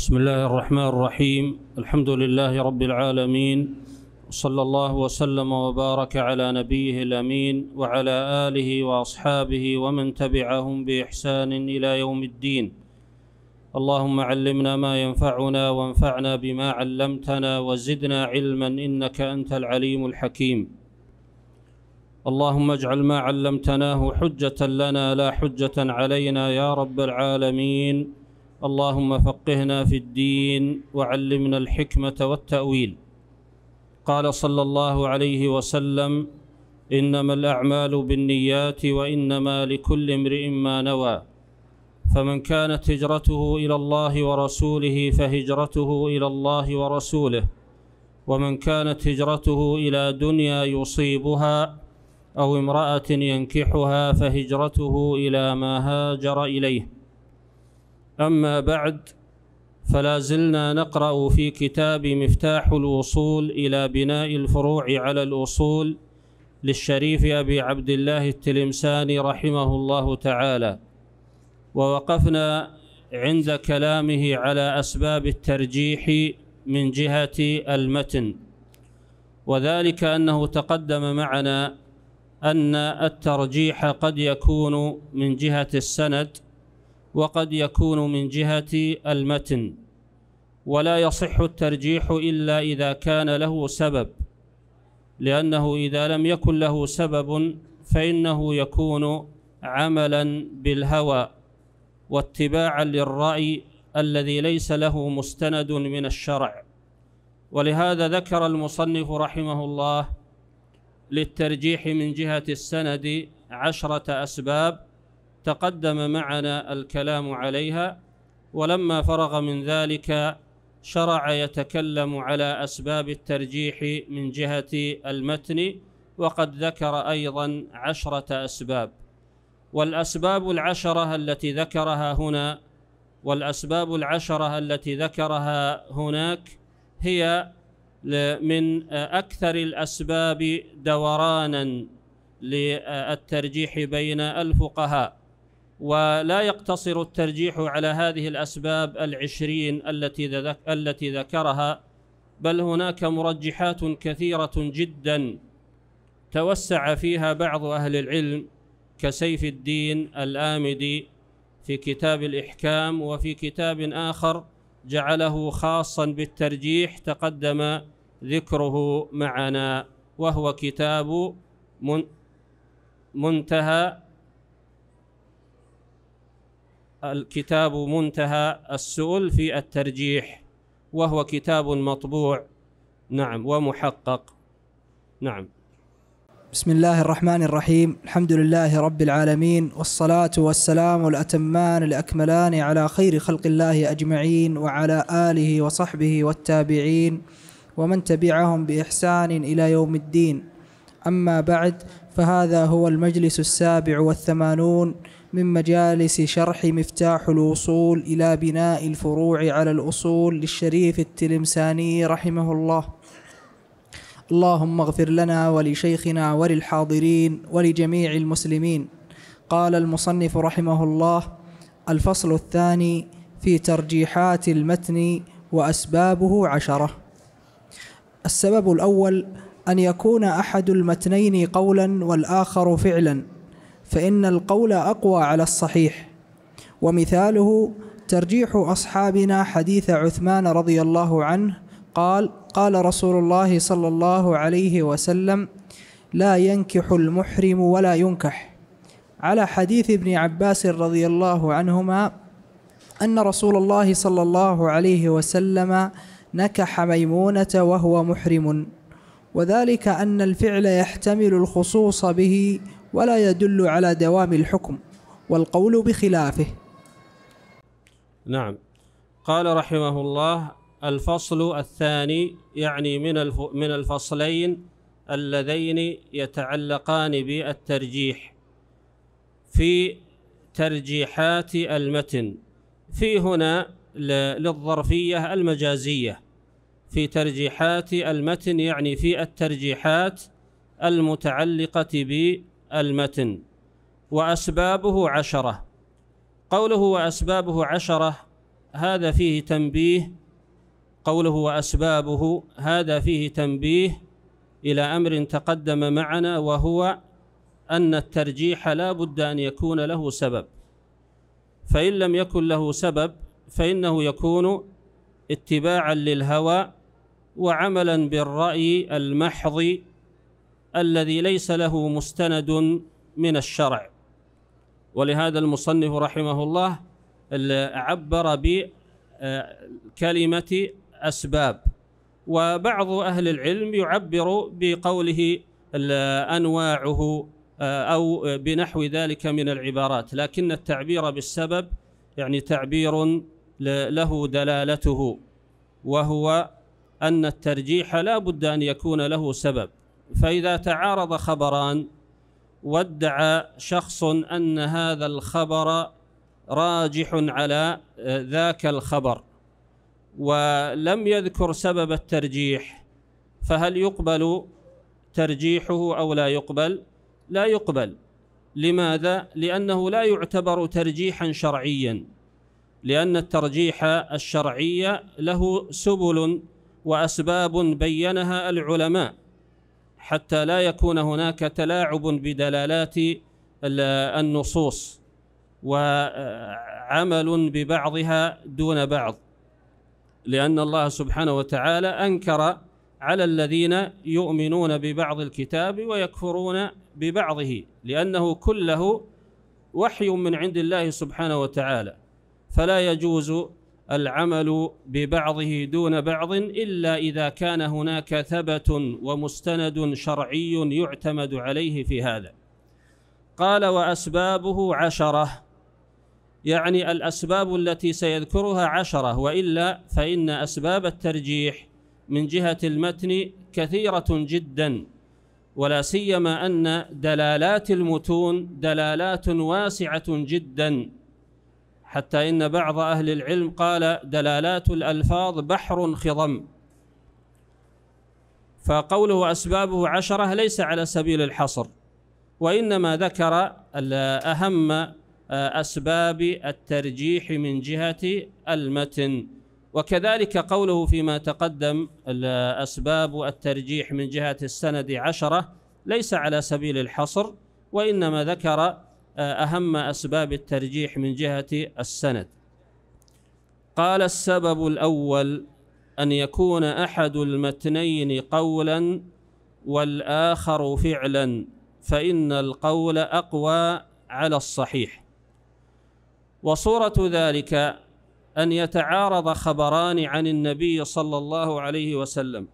بسم الله الرحمن الرحيم الحمد لله رب العالمين صلى الله وسلم وبارك على نبيه الامين وعلى اله واصحابه ومن تبعهم باحسان الى يوم الدين اللهم علمنا ما ينفعنا وانفعنا بما علمتنا وزدنا علما انك انت العليم الحكيم اللهم اجعل ما علمتناه حجه لنا لا حجه علينا يا رب العالمين اللهم فقهنا في الدين وعلمنا الحكمة والتأويل قال صلى الله عليه وسلم إنما الأعمال بالنيات وإنما لكل امرئ ما نوى فمن كانت هجرته إلى الله ورسوله فهجرته إلى الله ورسوله ومن كانت هجرته إلى دنيا يصيبها أو امرأة ينكحها فهجرته إلى ما هاجر إليه أما بعد فلا زلنا نقرأ في كتاب مفتاح الوصول إلى بناء الفروع على الأصول للشريف أبي عبد الله التلمساني رحمه الله تعالى ووقفنا عند كلامه على أسباب الترجيح من جهة المتن وذلك أنه تقدم معنا أن الترجيح قد يكون من جهة السند وقد يكون من جهة المتن ولا يصح الترجيح إلا إذا كان له سبب لأنه إذا لم يكن له سبب فإنه يكون عملا بالهوى واتباعا للرأي الذي ليس له مستند من الشرع ولهذا ذكر المصنف رحمه الله للترجيح من جهة السند عشرة أسباب تقدم معنا الكلام عليها ولما فرغ من ذلك شرع يتكلم على أسباب الترجيح من جهة المتن وقد ذكر أيضا عشرة أسباب والأسباب العشرة التي ذكرها هنا والأسباب العشرة التي ذكرها هناك هي من أكثر الأسباب دورانا للترجيح بين الفقهاء ولا يقتصر الترجيح على هذه الأسباب العشرين التي التي ذكرها بل هناك مرجحات كثيرة جدا توسع فيها بعض أهل العلم كسيف الدين الآمدي في كتاب الإحكام وفي كتاب آخر جعله خاصا بالترجيح تقدم ذكره معنا وهو كتاب منتهى الكتاب منتهى السؤل في الترجيح وهو كتاب مطبوع نعم ومحقق نعم بسم الله الرحمن الرحيم الحمد لله رب العالمين والصلاة والسلام الأتمان الأكملان على خير خلق الله أجمعين وعلى آله وصحبه والتابعين ومن تبعهم بإحسان إلى يوم الدين أما بعد فهذا هو المجلس السابع والثمانون من مجالس شرح مفتاح الوصول إلى بناء الفروع على الأصول للشريف التلمساني رحمه الله اللهم اغفر لنا ولشيخنا وللحاضرين ولجميع المسلمين قال المصنف رحمه الله الفصل الثاني في ترجيحات المتن وأسبابه عشرة السبب الأول أن يكون أحد المتنين قولا والآخر فعلا فإن القول أقوى على الصحيح ومثاله ترجيح أصحابنا حديث عثمان رضي الله عنه قال قال رسول الله صلى الله عليه وسلم لا ينكح المحرم ولا ينكح على حديث ابن عباس رضي الله عنهما أن رسول الله صلى الله عليه وسلم نكح ميمونة وهو محرم وذلك أن الفعل يحتمل الخصوص به ولا يدل على دوام الحكم والقول بخلافه نعم قال رحمه الله الفصل الثاني يعني من من الفصلين اللذين يتعلقان بالترجيح في ترجيحات المتن في هنا للظرفية المجازية في ترجيحات المتن يعني في الترجيحات المتعلقة المتن وأسبابه عشرة قوله وأسبابه عشرة هذا فيه تنبيه قوله وأسبابه هذا فيه تنبيه إلى أمر تقدم معنا وهو أن الترجيح لا بد أن يكون له سبب فإن لم يكن له سبب فإنه يكون اتباعا للهوى وعملا بالرأي المحض الذي ليس له مستند من الشرع ولهذا المصنف رحمه الله عبر بكلمة أسباب وبعض أهل العلم يعبر بقوله أنواعه أو بنحو ذلك من العبارات لكن التعبير بالسبب يعني تعبير له دلالته وهو أن الترجيح لا بد أن يكون له سبب فإذا تعارض خبران وادعى شخص أن هذا الخبر راجح على آه، ذاك الخبر ولم يذكر سبب الترجيح فهل يقبل ترجيحه أو لا يقبل لا يقبل لماذا؟ لأنه لا يعتبر ترجيحا شرعيا لأن الترجيح الشرعي له سبل وأسباب بينها العلماء حتى لا يكون هناك تلاعب بدلالات النصوص وعمل ببعضها دون بعض لأن الله سبحانه وتعالى أنكر على الذين يؤمنون ببعض الكتاب ويكفرون ببعضه لأنه كله وحي من عند الله سبحانه وتعالى فلا يجوز العمل ببعضه دون بعض إلا إذا كان هناك ثبت ومستند شرعي يعتمد عليه في هذا قال وأسبابه عشرة يعني الأسباب التي سيذكرها عشرة وإلا فإن أسباب الترجيح من جهة المتن كثيرة جدا ولا سيما أن دلالات المتون دلالات واسعة جداً حتى إن بعض أهل العلم قال دلالات الألفاظ بحر خضم فقوله أسبابه عشرة ليس على سبيل الحصر وإنما ذكر أهم آه، أسباب الترجيح من جهة المتن وكذلك قوله فيما تقدم أسباب الترجيح من جهة السند عشرة ليس على سبيل الحصر وإنما ذكر أهم أسباب الترجيح من جهة السند قال السبب الأول أن يكون أحد المتنين قولا والآخر فعلا فإن القول أقوى على الصحيح وصورة ذلك أن يتعارض خبران عن النبي صلى الله عليه وسلم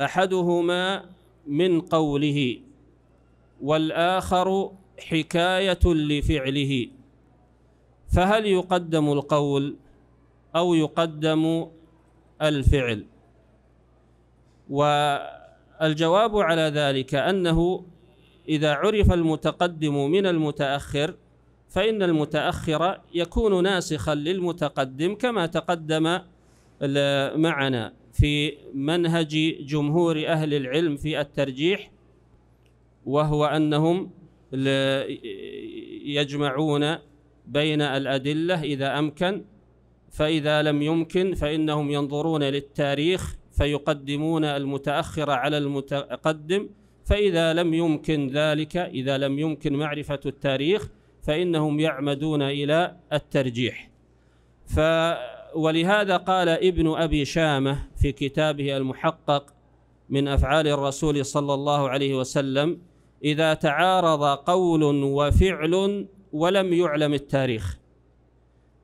أحدهما من قوله والآخر حكاية لفعله فهل يقدم القول أو يقدم الفعل والجواب على ذلك أنه إذا عرف المتقدم من المتأخر فإن المتأخر يكون ناسخا للمتقدم كما تقدم معنا في منهج جمهور أهل العلم في الترجيح وهو أنهم يجمعون بين الأدلة إذا أمكن فإذا لم يمكن فإنهم ينظرون للتاريخ فيقدمون المتأخر على المتقدم فإذا لم يمكن ذلك إذا لم يمكن معرفة التاريخ فإنهم يعمدون إلى الترجيح ف ولهذا قال ابن أبي شامة في كتابه المحقق من أفعال الرسول صلى الله عليه وسلم إذا تعارض قول وفعل ولم يعلم التاريخ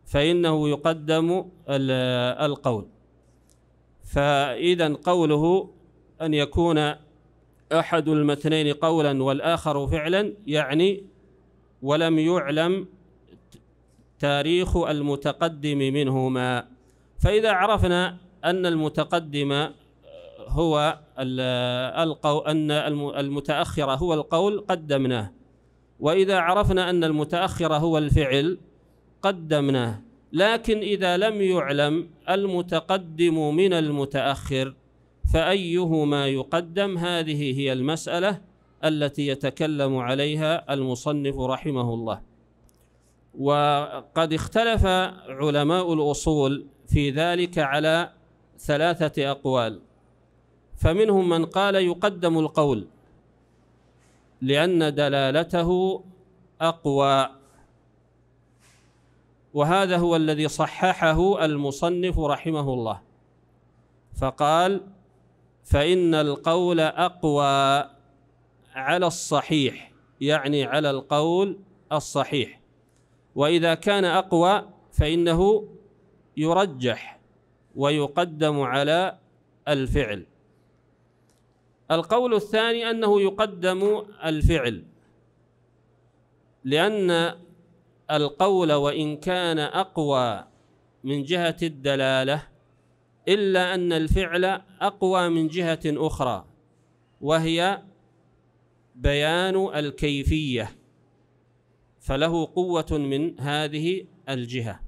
فإنه يقدم القول فإذا قوله أن يكون أحد المتنين قولا والآخر فعلا يعني ولم يعلم تاريخ المتقدم منهما فإذا عرفنا أن المتقدم هو القول أن المتاخر هو القول قدمناه وإذا عرفنا أن المتاخر هو الفعل قدمناه لكن إذا لم يعلم المتقدم من المتأخر فأيهما يقدم هذه هي المسألة التي يتكلم عليها المصنف رحمه الله وقد اختلف علماء الأصول في ذلك على ثلاثة أقوال فمنهم من قال يقدم القول لأن دلالته أقوى وهذا هو الذي صححه المصنف رحمه الله فقال فإن القول أقوى على الصحيح يعني على القول الصحيح وإذا كان أقوى فإنه يرجح ويقدم على الفعل القول الثاني أنه يقدم الفعل لأن القول وإن كان أقوى من جهة الدلالة إلا أن الفعل أقوى من جهة أخرى وهي بيان الكيفية فله قوة من هذه الجهة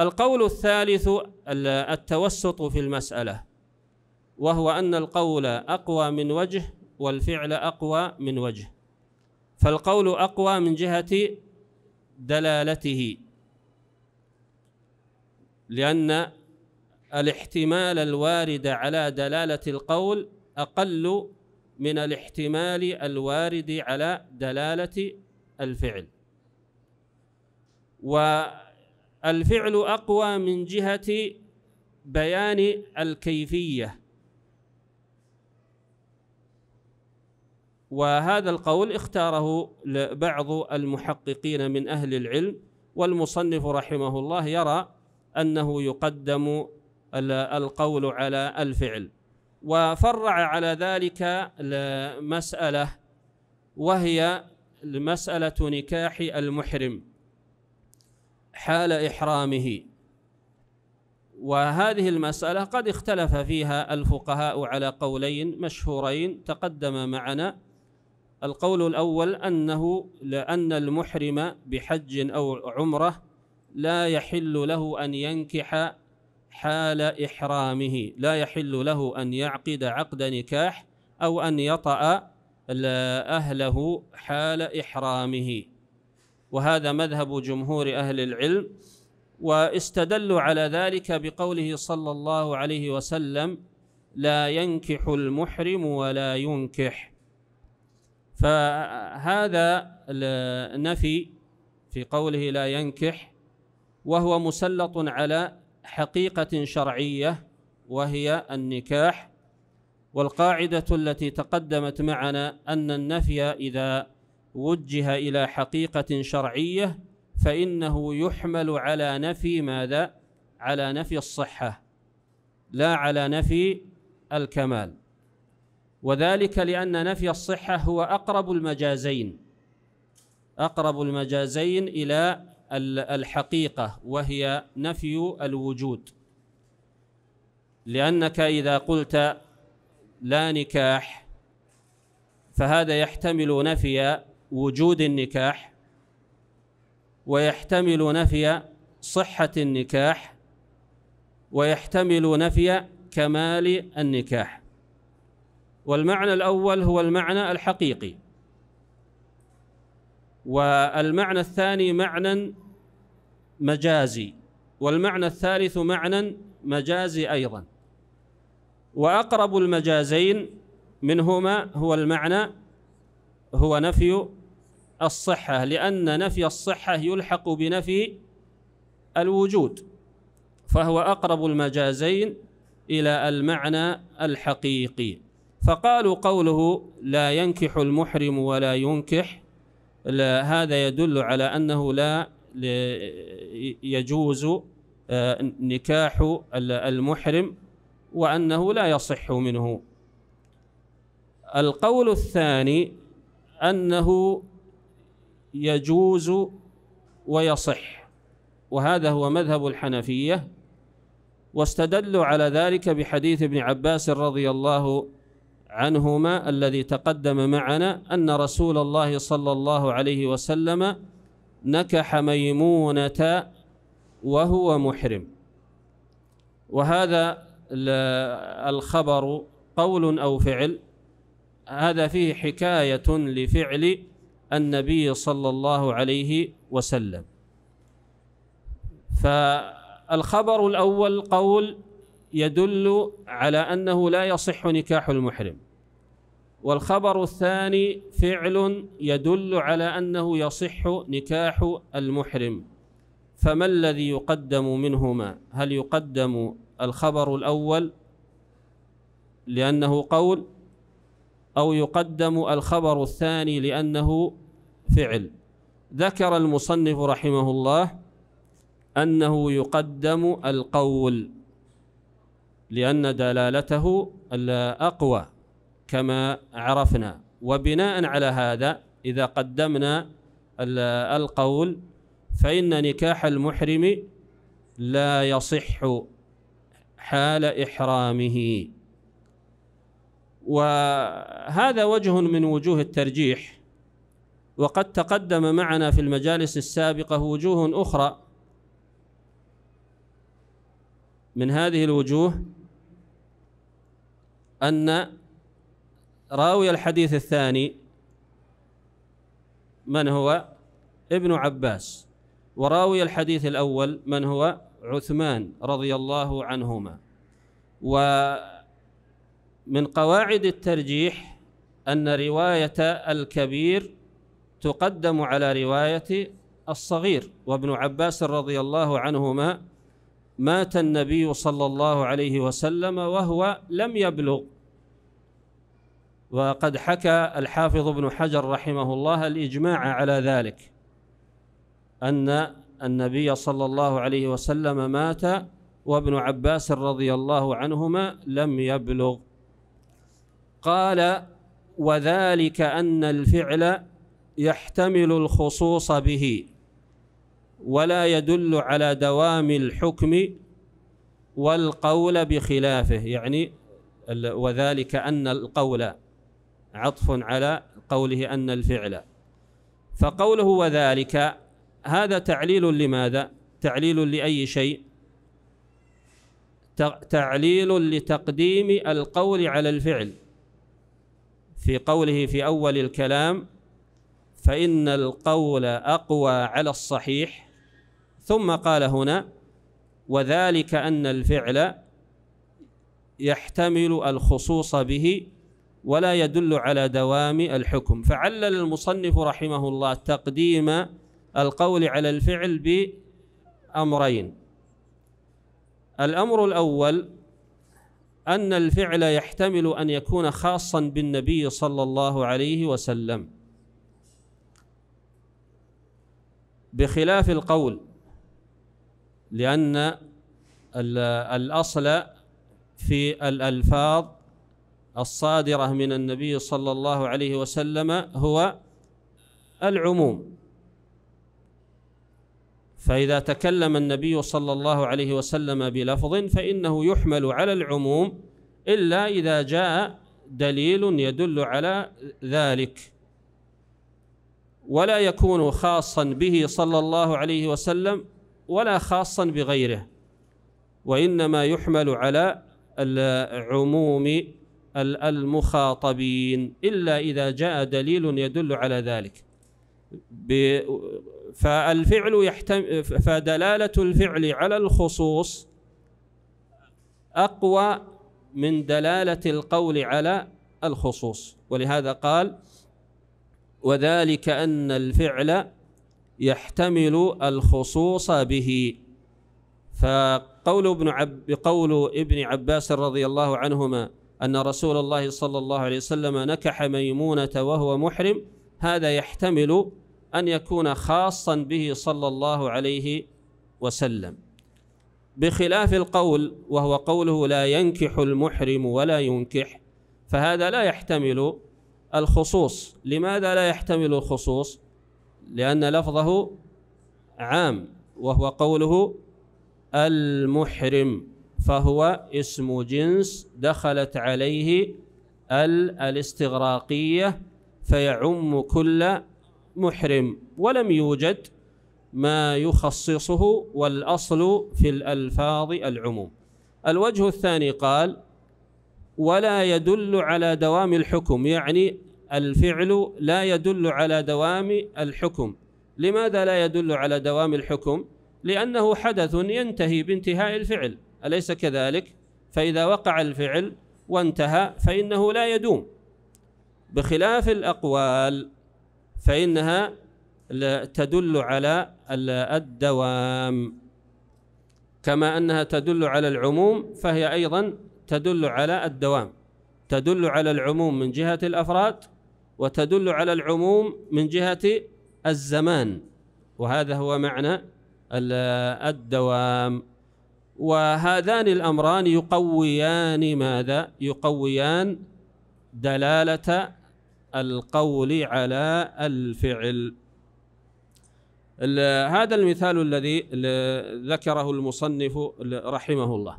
القول الثالث التوسط في المسألة وهو أن القول أقوى من وجه والفعل أقوى من وجه فالقول أقوى من جهة دلالته لأن الاحتمال الوارد على دلالة القول أقل من الاحتمال الوارد على دلالة الفعل والفعل أقوى من جهة بيان الكيفية وهذا القول اختاره بعض المحققين من أهل العلم والمصنف رحمه الله يرى أنه يقدم القول على الفعل وفرع على ذلك مسألة وهي مسألة نكاح المحرم حال إحرامه وهذه المسألة قد اختلف فيها الفقهاء على قولين مشهورين تقدم معنا القول الأول أنه لأن المحرم بحج أو عمرة لا يحل له أن ينكح حال إحرامه لا يحل له أن يعقد عقد نكاح أو أن يطأ أهله حال إحرامه وهذا مذهب جمهور أهل العلم واستدلوا على ذلك بقوله صلى الله عليه وسلم لا ينكح المحرم ولا ينكح فهذا النفي في قوله لا ينكح وهو مسلط على حقيقة شرعية وهي النكاح والقاعدة التي تقدمت معنا أن النفي إذا وجه إلى حقيقة شرعية فإنه يحمل على نفي ماذا؟ على نفي الصحة لا على نفي الكمال وذلك لأن نفي الصحة هو أقرب المجازين أقرب المجازين إلى الحقيقة وهي نفي الوجود لأنك إذا قلت لا نكاح فهذا يحتمل نفي وجود النكاح ويحتمل نفي صحة النكاح ويحتمل نفي كمال النكاح والمعنى الأول هو المعنى الحقيقي والمعنى الثاني معنى مجازي والمعنى الثالث معنى مجازي أيضا وأقرب المجازين منهما هو المعنى هو نفي الصحة لأن نفي الصحة يلحق بنفي الوجود فهو أقرب المجازين إلى المعنى الحقيقي فقالوا قوله لا ينكح المحرم ولا ينكح لا هذا يدل على أنه لا يجوز آه، نكاح المحرم وأنه لا يصح منه القول الثاني أنه يجوز ويصح وهذا هو مذهب الحنفية واستدلوا على ذلك بحديث ابن عباس رضي الله عنه عنهما الذي تقدم معنا أن رسول الله صلى الله عليه وسلم نكح ميمونة وهو محرم وهذا الخبر قول أو فعل هذا فيه حكاية لفعل النبي صلى الله عليه وسلم فالخبر الأول قول يدل على أنه لا يصح نكاح المحرم والخبر الثاني فعل يدل على أنه يصح نكاح المحرم فما الذي يقدم منهما هل يقدم الخبر الأول لأنه قول أو يقدم الخبر الثاني لأنه فعل ذكر المصنف رحمه الله أنه يقدم القول لأن دلالته الأقوى كما عرفنا وبناء على هذا إذا قدمنا القول فإن نكاح المحرم لا يصح حال إحرامه وهذا وجه من وجوه الترجيح وقد تقدم معنا في المجالس السابقة وجوه أخرى من هذه الوجوه أن راوي الحديث الثاني من هو ابن عباس وراوي الحديث الأول من هو عثمان رضي الله عنهما ومن قواعد الترجيح أن رواية الكبير تقدم على رواية الصغير وابن عباس رضي الله عنهما مات النبي صلى الله عليه وسلم وهو لم يبلغ وقد حكى الحافظ ابن حجر رحمه الله الإجماع على ذلك أن النبي صلى الله عليه وسلم مات وابن عباس رضي الله عنهما لم يبلغ قال وذلك أن الفعل يحتمل الخصوص به ولا يدل على دوام الحكم والقول بخلافه يعني وذلك أن القول عطف على قوله أن الفعل فقوله وذلك هذا تعليل لماذا تعليل لأي شيء تعليل لتقديم القول على الفعل في قوله في أول الكلام فإن القول أقوى على الصحيح ثم قال هنا وذلك أن الفعل يحتمل الخصوص به ولا يدل على دوام الحكم فعلل المصنف رحمه الله تقديم القول على الفعل بأمرين الأمر الأول أن الفعل يحتمل أن يكون خاصا بالنبي صلى الله عليه وسلم بخلاف القول لأن الأصل في الألفاظ الصادرة من النبي صلى الله عليه وسلم هو العموم فإذا تكلم النبي صلى الله عليه وسلم بلفظ فإنه يحمل على العموم إلا إذا جاء دليل يدل على ذلك ولا يكون خاصا به صلى الله عليه وسلم ولا خاصا بغيره وإنما يحمل على العموم المخاطبين إلا إذا جاء دليل يدل على ذلك فالفعل يحتم فدلالة الفعل على الخصوص أقوى من دلالة القول على الخصوص ولهذا قال وذلك أن الفعل يحتمل الخصوص به فقول ابن عب قول ابن عباس رضي الله عنهما أن رسول الله صلى الله عليه وسلم نكح ميمونة وهو محرم هذا يحتمل أن يكون خاصا به صلى الله عليه وسلم بخلاف القول وهو قوله لا ينكح المحرم ولا ينكح فهذا لا يحتمل الخصوص لماذا لا يحتمل الخصوص لأن لفظه عام وهو قوله المحرم فهو اسم جنس دخلت عليه ال الاستغراقية فيعم كل محرم ولم يوجد ما يخصصه والأصل في الألفاظ العموم الوجه الثاني قال ولا يدل على دوام الحكم يعني الفعل لا يدل على دوام الحكم لماذا لا يدل على دوام الحكم؟ لأنه حدث ينتهي بانتهاء الفعل أليس كذلك؟ فإذا وقع الفعل وانتهى فإنه لا يدوم بخلاف الأقوال فإنها تدل على الدوام كما أنها تدل على العموم فهي أيضا تدل على الدوام تدل على العموم من جهة الأفراد وتدل على العموم من جهة الزمان وهذا هو معنى الدوام وهذان الأمران يقويان ماذا؟ يقويان دلالة القول على الفعل هذا المثال الذي ذكره المصنف رحمه الله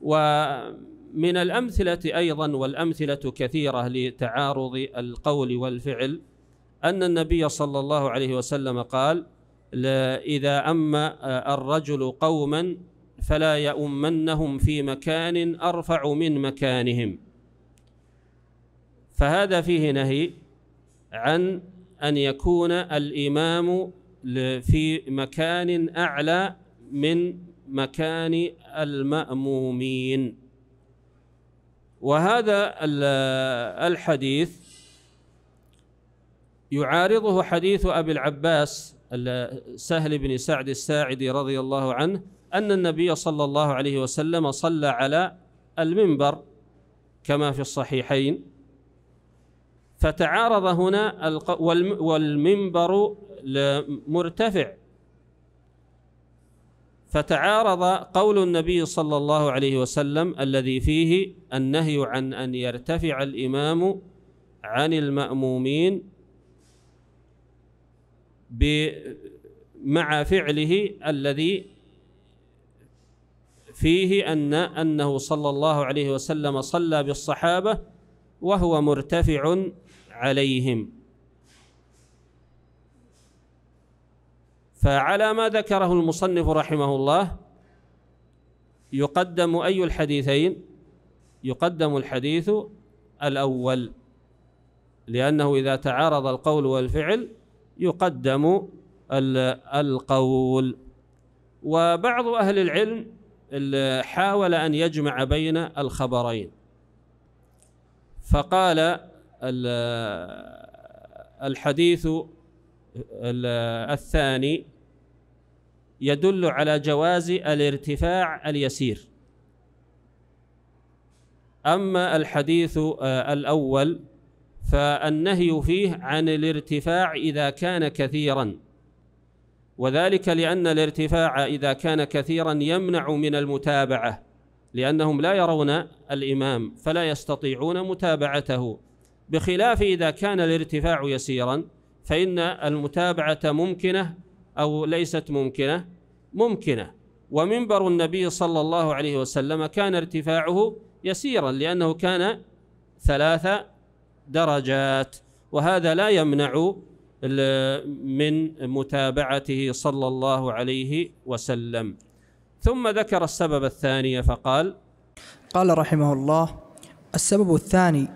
ومن الأمثلة أيضا والأمثلة كثيرة لتعارض القول والفعل أن النبي صلى الله عليه وسلم قال إذا أما الرجل قوما فلا يؤمنهم في مكان أرفع من مكانهم فهذا فيه نهي عن أن يكون الإمام في مكان أعلى من مكان المأمومين وهذا الحديث يعارضه حديث أبي العباس سهل بن سعد الساعدي رضي الله عنه أن النبي صلى الله عليه وسلم صلى على المنبر كما في الصحيحين فتعارض هنا والمنبر مرتفع فتعارض قول النبي صلى الله عليه وسلم الذي فيه النهي عن أن يرتفع الإمام عن المأمومين مع فعله الذي فيه أن أنه صلى الله عليه وسلم صلى بالصحابة وهو مرتفع عليهم فعلى ما ذكره المصنف رحمه الله يقدم أي الحديثين يقدم الحديث الأول لأنه إذا تعارض القول والفعل يقدم القول وبعض أهل العلم حاول أن يجمع بين الخبرين فقال الحديث الثاني يدل على جواز الارتفاع اليسير أما الحديث آه، الأول فالنهي فيه عن الارتفاع إذا كان كثيراً وذلك لأن الارتفاع إذا كان كثيرا يمنع من المتابعة لأنهم لا يرون الإمام فلا يستطيعون متابعته بخلاف إذا كان الارتفاع يسيرا فإن المتابعة ممكنة أو ليست ممكنة ممكنة ومنبر النبي صلى الله عليه وسلم كان ارتفاعه يسيرا لأنه كان ثلاث درجات وهذا لا يمنع من متابعته صلى الله عليه وسلم ثم ذكر السبب الثاني فقال قال رحمه الله السبب الثاني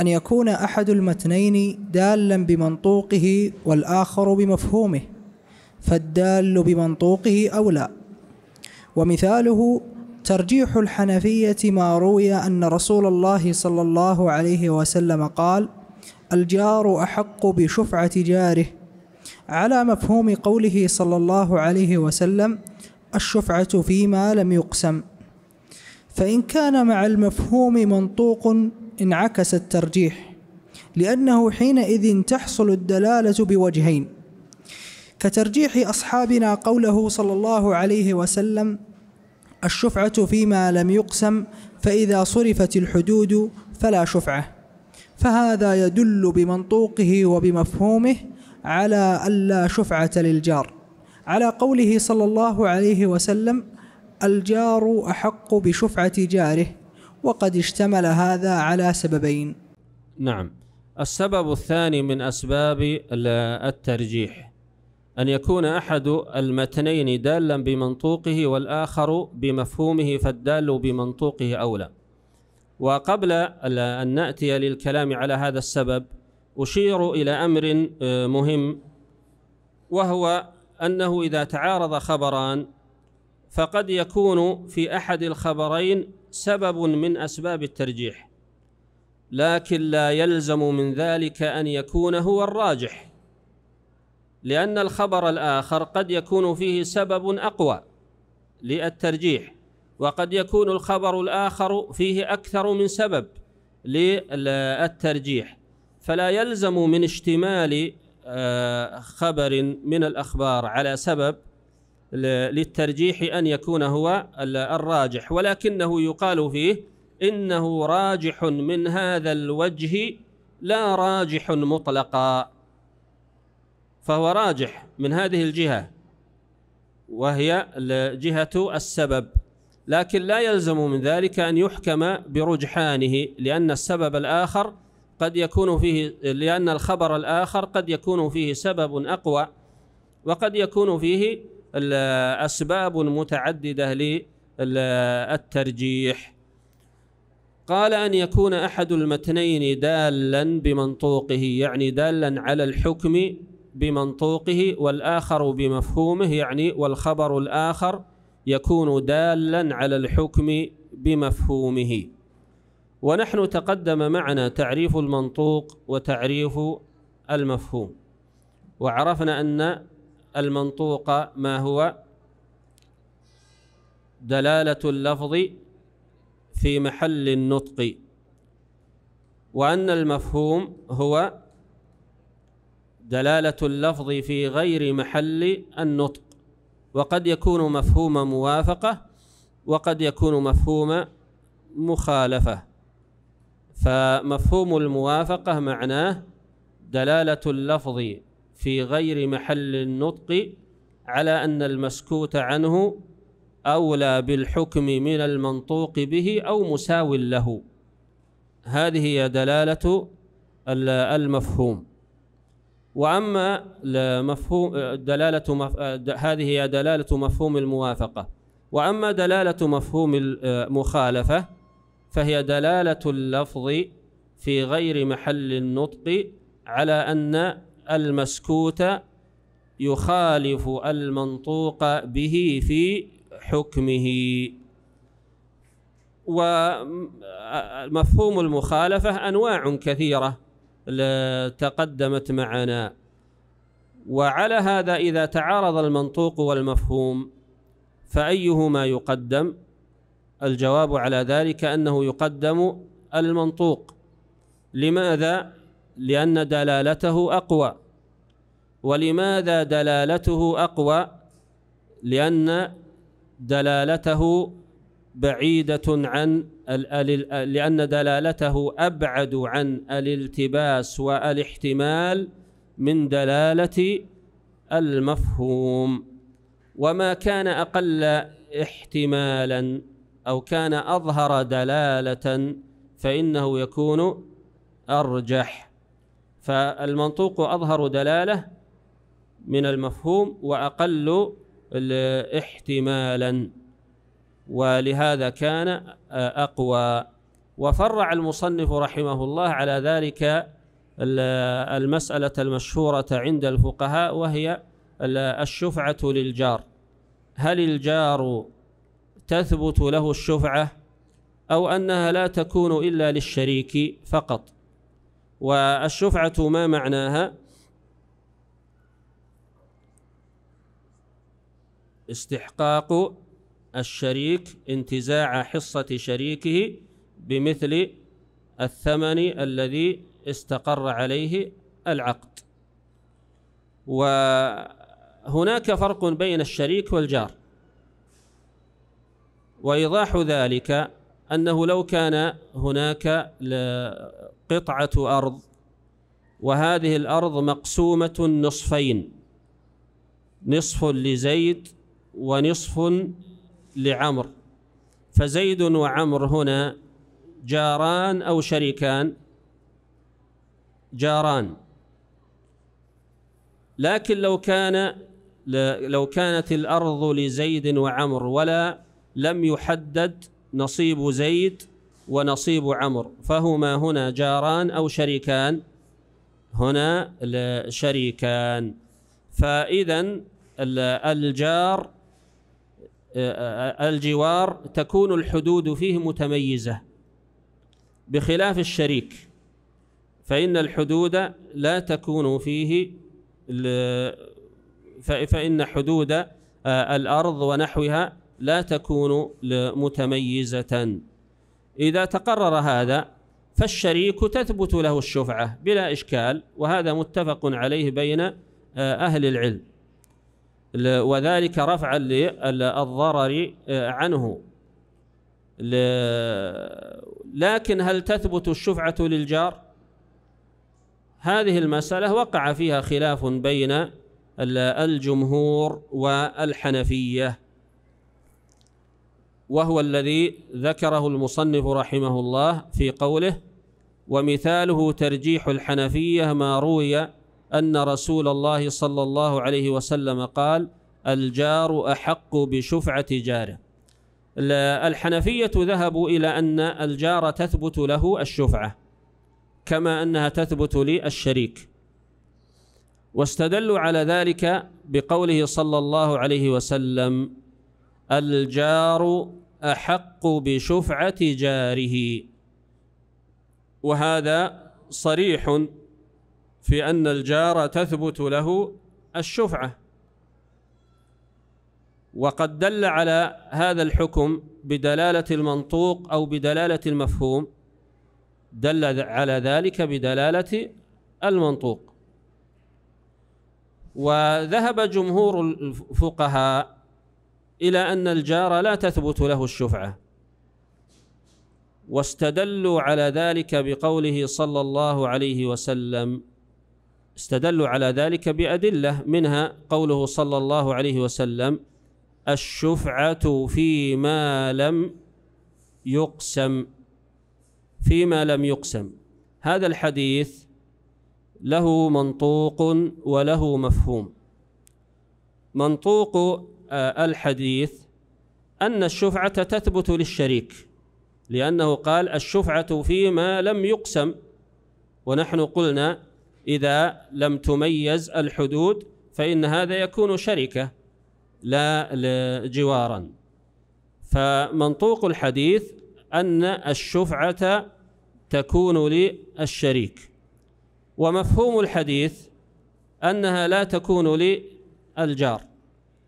أن يكون أحد المتنين دالا بمنطوقه والآخر بمفهومه فالدال بمنطوقه أولى ومثاله ترجيح الحنفية ما روي أن رسول الله صلى الله عليه وسلم قال: الجار أحق بشفعة جاره على مفهوم قوله صلى الله عليه وسلم الشفعة فيما لم يقسم فإن كان مع المفهوم منطوق انعكس الترجيح لأنه حينئذ تحصل الدلالة بوجهين كترجيح أصحابنا قوله صلى الله عليه وسلم الشفعة فيما لم يقسم فإذا صرفت الحدود فلا شفعة فهذا يدل بمنطوقه وبمفهومه على ألا شفعة للجار على قوله صلى الله عليه وسلم الجار أحق بشفعة جاره وقد اشتمل هذا على سببين نعم السبب الثاني من أسباب الترجيح أن يكون أحد المتنين دالا بمنطوقه والآخر بمفهومه فالدال بمنطوقه أولى وقبل أن نأتي للكلام على هذا السبب أشير إلى أمر آه، مهم وهو أنه إذا تعارض خبران فقد يكون في أحد الخبرين سبب من أسباب الترجيح لكن لا يلزم من ذلك أن يكون هو الراجح لأن الخبر الآخر قد يكون فيه سبب أقوى للترجيح وقد يكون الخبر الآخر فيه أكثر من سبب للترجيح فلا يلزم من اشتمال آه، خبر من الأخبار على سبب للترجيح أن يكون هو الراجح ولكنه يقال فيه إنه راجح من هذا الوجه لا راجح مطلقا فهو راجح من هذه الجهة وهي جهة السبب لكن لا يلزم من ذلك أن يحكم برجحانه لأن السبب الآخر قد يكون فيه لأن الخبر الآخر قد يكون فيه سبب أقوى وقد يكون فيه أسباب متعددة للترجيح قال أن يكون أحد المتنين دالا بمنطوقه يعني دالا على الحكم بمنطوقه والآخر بمفهومه يعني والخبر الآخر يكون دالا على الحكم بمفهومه ونحن تقدم معنا تعريف المنطوق وتعريف المفهوم وعرفنا أن المنطوق ما هو دلالة اللفظ في محل النطق وأن المفهوم هو دلالة اللفظ في غير محل النطق وقد يكون مفهوم موافقة وقد يكون مفهوم مخالفة فمفهوم الموافقة معناه دلالة اللفظ في غير محل النطق على أن المسكوت عنه أولى بالحكم من المنطوق به أو مساو له هذه هي دلالة المفهوم وأما مفهوم دلالة مف... هذه هي دلالة مفهوم الموافقة وأما دلالة مفهوم المخالفة فهي دلالة اللفظ في غير محل النطق على أن المسكوت يخالف المنطوق به في حكمه ومفهوم المخالفة أنواع كثيرة تقدمت معنا وعلى هذا إذا تعارض المنطوق والمفهوم فأيهما يقدم الجواب على ذلك أنه يقدم المنطوق لماذا؟ لأن دلالته أقوى ولماذا دلالته أقوى؟ لأن دلالته بعيدة عن لأن دلالته أبعد عن الالتباس والاحتمال من دلالة المفهوم وما كان أقل احتمالا أو كان أظهر دلالة فإنه يكون أرجح فالمنطوق أظهر دلالة من المفهوم وأقل احتمالا ولهذا كان آه، أقوى وفرع المصنف رحمه الله على ذلك المسألة المشهورة عند الفقهاء وهي الشفعة للجار هل الجار تثبت له الشفعة أو أنها لا تكون إلا للشريك فقط والشفعة ما معناها استحقاق الشريك انتزاع حصة شريكه بمثل الثمن الذي استقر عليه العقد وهناك فرق بين الشريك والجار وإيضاح ذلك أنه لو كان هناك قطعة أرض وهذه الأرض مقسومة نصفين نصف لزيد ونصف لعمر فزيد وعمر هنا جاران أو شريكان جاران لكن لو كان لو كانت الأرض لزيد وعمر ولا لم يحدد نصيب زيد ونصيب عمر فهما هنا جاران أو شريكان هنا شريكان فإذا الجار الجوار تكون الحدود فيه متميزة بخلاف الشريك فإن الحدود لا تكون فيه فإن حدود آه، الأرض ونحوها لا تكون متميزة إذا تقرر هذا فالشريك تثبت له الشفعة بلا إشكال وهذا متفق عليه بين آه، أهل العلم وذلك رفعا للضرر آه، عنه لكن هل تثبت الشفعة للجار هذه المسألة وقع فيها خلاف بين الجمهور والحنفية وهو الذي ذكره المصنف رحمه الله في قوله ومثاله ترجيح الحنفية ما روي أن رسول الله صلى الله عليه وسلم قال الجار أحق بشفعة جاره الحنفية ذهبوا إلى أن الجار تثبت له الشفعة كما أنها تثبت للشريك واستدلوا على ذلك بقوله صلى الله عليه وسلم الجار أحق بشفعة جاره وهذا صريح في أن الجار تثبت له الشفعة وقد دل على هذا الحكم بدلالة المنطوق أو بدلالة المفهوم دل على ذلك بدلالة المنطوق وذهب جمهور الفقهاء إلى أن الجار لا تثبت له الشفعة واستدلوا على ذلك بقوله صلى الله عليه وسلم استدلوا على ذلك بأدلة منها قوله صلى الله عليه وسلم الشفعة فيما لم يقسم فيما لم يقسم هذا الحديث له منطوق وله مفهوم منطوق آه، الحديث أن الشفعة تثبت للشريك لأنه قال الشفعة فيما لم يقسم ونحن قلنا إذا لم تميز الحدود فإن هذا يكون شركة لا جوارا فمنطوق الحديث أن الشفعة تكون للشريك ومفهوم الحديث أنها لا تكون للجار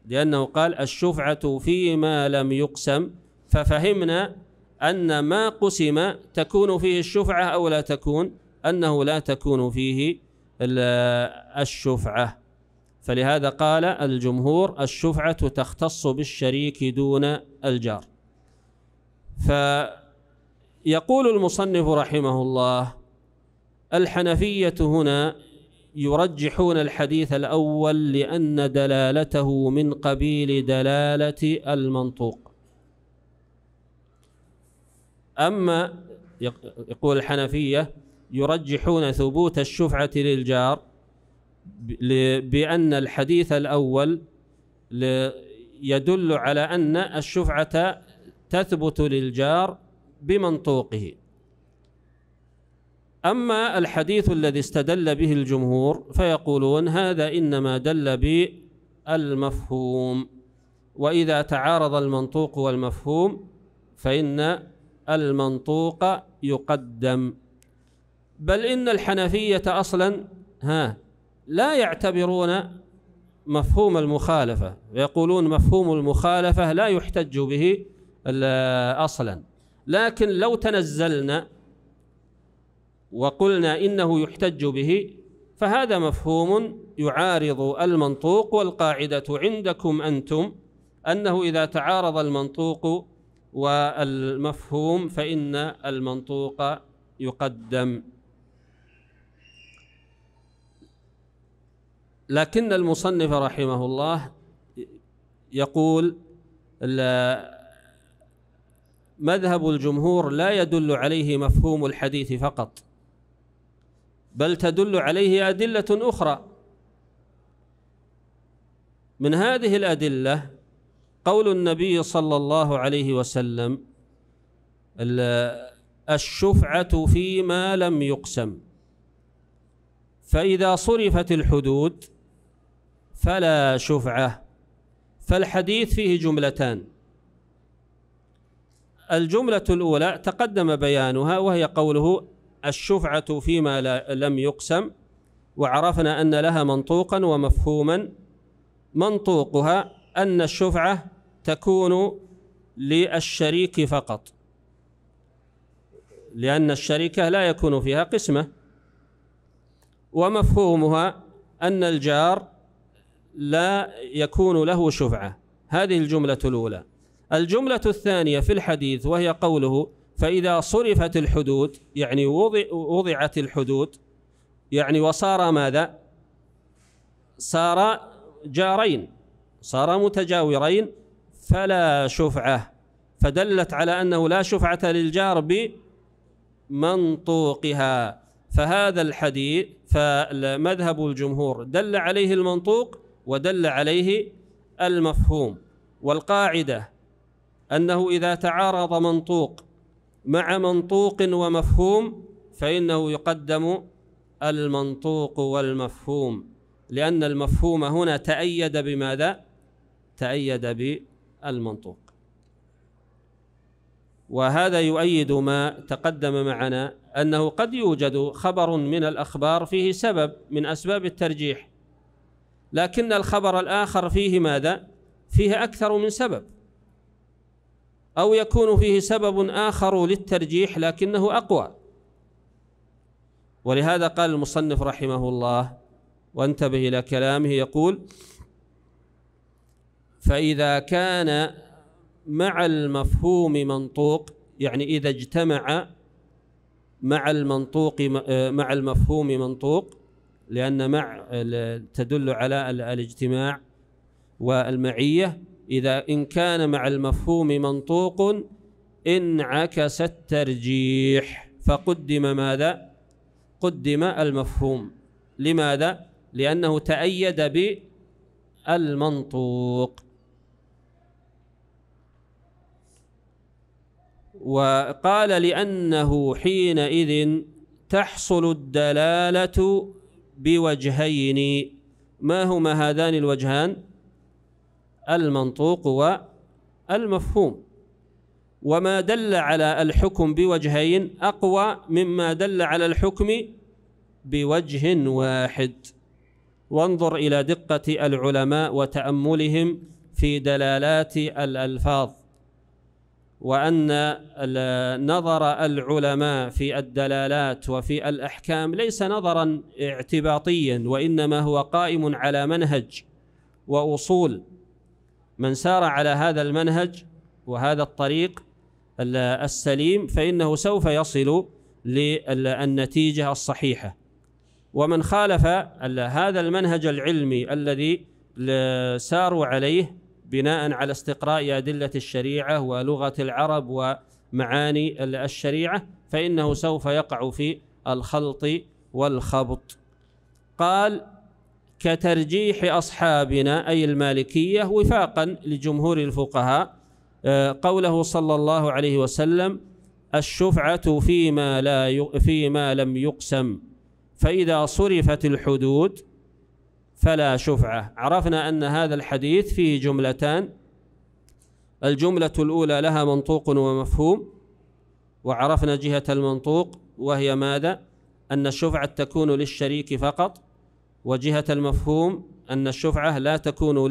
لأنه قال الشفعة فيما لم يقسم ففهمنا أن ما قسم تكون فيه الشفعة أو لا تكون أنه لا تكون فيه الشفعة فلهذا قال الجمهور الشفعة تختص بالشريك دون الجار فيقول المصنف رحمه الله الحنفية هنا يرجحون الحديث الأول لأن دلالته من قبيل دلالة المنطوق أما يقول الحنفية يرجحون ثبوت الشفعة للجار بأن الحديث الأول يدل على أن الشفعة تثبت للجار بمنطوقه أما الحديث الذي استدل به الجمهور فيقولون هذا إنما دل بالمفهوم وإذا تعارض المنطوق والمفهوم فإن المنطوق يقدم بل إن الحنفية أصلا ها لا يعتبرون مفهوم المخالفة ويقولون مفهوم المخالفة لا يحتج به أصلا لكن لو تنزلنا وقلنا إنه يحتج به فهذا مفهوم يعارض المنطوق والقاعدة عندكم أنتم أنه إذا تعارض المنطوق والمفهوم فإن المنطوق يقدم لكن المصنف رحمه الله يقول مذهب الجمهور لا يدل عليه مفهوم الحديث فقط بل تدل عليه أدلة أخرى من هذه الأدلة قول النبي صلى الله عليه وسلم الشفعة فيما لم يقسم فإذا صرفت الحدود فلا شفعة فالحديث فيه جملتان الجملة الأولى تقدم بيانها وهي قوله الشفعة فيما لم يقسم وعرفنا أن لها منطوقا ومفهوما منطوقها أن الشفعة تكون للشريك فقط لأن الشركة لا يكون فيها قسمة ومفهومها أن الجار لا يكون له شفعة هذه الجملة الأولى الجملة الثانية في الحديث وهي قوله فإذا صرفت الحدود يعني وضع وضعت الحدود يعني وصار ماذا صار جارين صار متجاورين فلا شفعة فدلت على أنه لا شفعة للجار بمنطوقها فهذا الحديث فمذهب الجمهور دل عليه المنطوق ودل عليه المفهوم والقاعدة أنه إذا تعارض منطوق مع منطوق ومفهوم فإنه يقدم المنطوق والمفهوم لأن المفهوم هنا تأيد بماذا؟ تأيد بالمنطوق وهذا يؤيد ما تقدم معنا أنه قد يوجد خبر من الأخبار فيه سبب من أسباب الترجيح لكن الخبر الآخر فيه ماذا؟ فيه أكثر من سبب أو يكون فيه سبب آخر للترجيح لكنه أقوى ولهذا قال المصنف رحمه الله وانتبه إلى كلامه يقول فإذا كان مع المفهوم منطوق يعني إذا اجتمع مع المنطوق مع المفهوم منطوق لأن مع تدل على الاجتماع والمعية إذا إن كان مع المفهوم منطوق انعكس الترجيح فقدم ماذا؟ قدم المفهوم لماذا؟ لأنه تأيد بالمنطوق وقال لأنه حينئذ تحصل الدلالة بوجهين ما هما هذان الوجهان المنطوق والمفهوم وما دل على الحكم بوجهين أقوى مما دل على الحكم بوجه واحد وانظر إلى دقة العلماء وتأملهم في دلالات الألفاظ وأن نظر العلماء في الدلالات وفي الأحكام ليس نظرا اعتباطيا وإنما هو قائم على منهج وأصول من سار على هذا المنهج وهذا الطريق السليم فإنه سوف يصل للنتيجة الصحيحة ومن خالف هذا المنهج العلمي الذي ساروا عليه بناء على استقراء أدلة الشريعة ولغة العرب ومعاني الشريعة فإنه سوف يقع في الخلط والخبط قال كترجيح أصحابنا أي المالكية وفاقا لجمهور الفقهاء آه، قوله صلى الله عليه وسلم الشفعة فيما لا فيما لم يقسم فإذا صرفت الحدود فلا شفعة عرفنا أن هذا الحديث فيه جملتان الجملة الأولى لها منطوق ومفهوم وعرفنا جهة المنطوق وهي ماذا؟ أن الشفعة تكون للشريك فقط وجهة المفهوم أن الشفعة لا تكون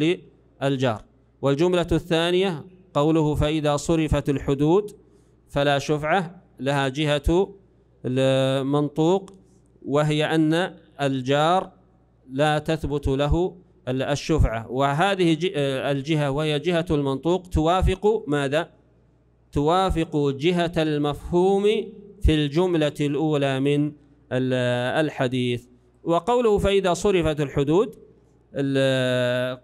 للجار والجملة الثانية قوله فإذا صرفت الحدود فلا شفعة لها جهة منطوق وهي أن الجار لا تثبت له الشفعة وهذه آه، الجهة وهي جهة المنطوق توافق ماذا؟ توافق جهة المفهوم في الجملة الأولى من الحديث وقوله فإذا صرفت الحدود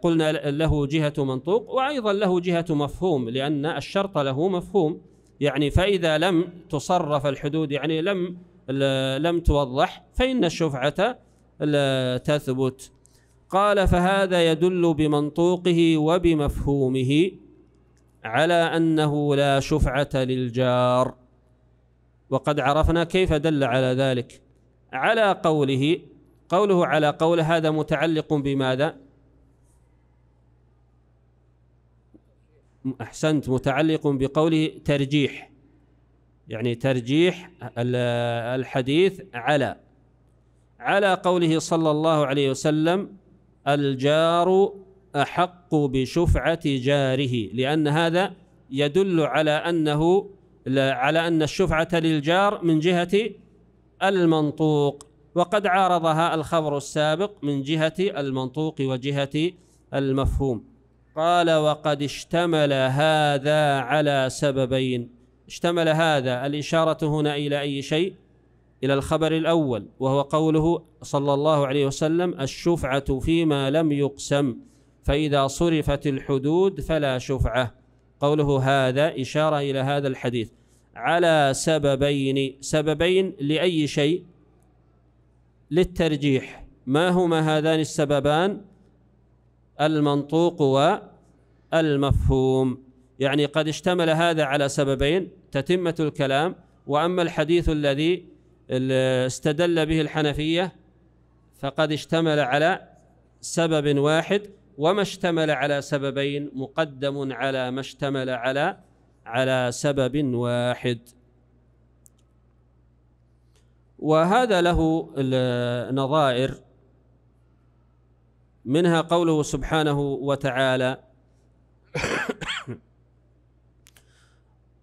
قلنا له جهة منطوق وأيضا له جهة مفهوم لأن الشرط له مفهوم يعني فإذا لم تصرف الحدود يعني لم لم توضح فإن الشفعة تثبت قال فهذا يدل بمنطوقه وبمفهومه على أنه لا شفعة للجار وقد عرفنا كيف دل على ذلك على قوله قوله على قول هذا متعلق بماذا أحسنت متعلق بقوله ترجيح يعني ترجيح الحديث على على قوله صلى الله عليه وسلم الجار أحق بشفعة جاره لأن هذا يدل على أنه على أن الشفعة للجار من جهة المنطوق وقد عارضها الخبر السابق من جهة المنطوق وجهة المفهوم قال وقد اشتمل هذا على سببين اشتمل هذا الإشارة هنا إلى أي شيء إلى الخبر الأول وهو قوله صلى الله عليه وسلم الشفعة فيما لم يقسم فإذا صرفت الحدود فلا شفعة قوله هذا إشارة إلى هذا الحديث على سببين سببين لأي شيء للترجيح ما هما هذان السببان المنطوق والمفهوم يعني قد اشتمل هذا على سببين تتمة الكلام وأما الحديث الذي استدل به الحنفية فقد اشتمل على سبب واحد وما اشتمل على سببين مقدم على ما اشتمل على على سبب واحد وهذا له النظائر منها قوله سبحانه وتعالى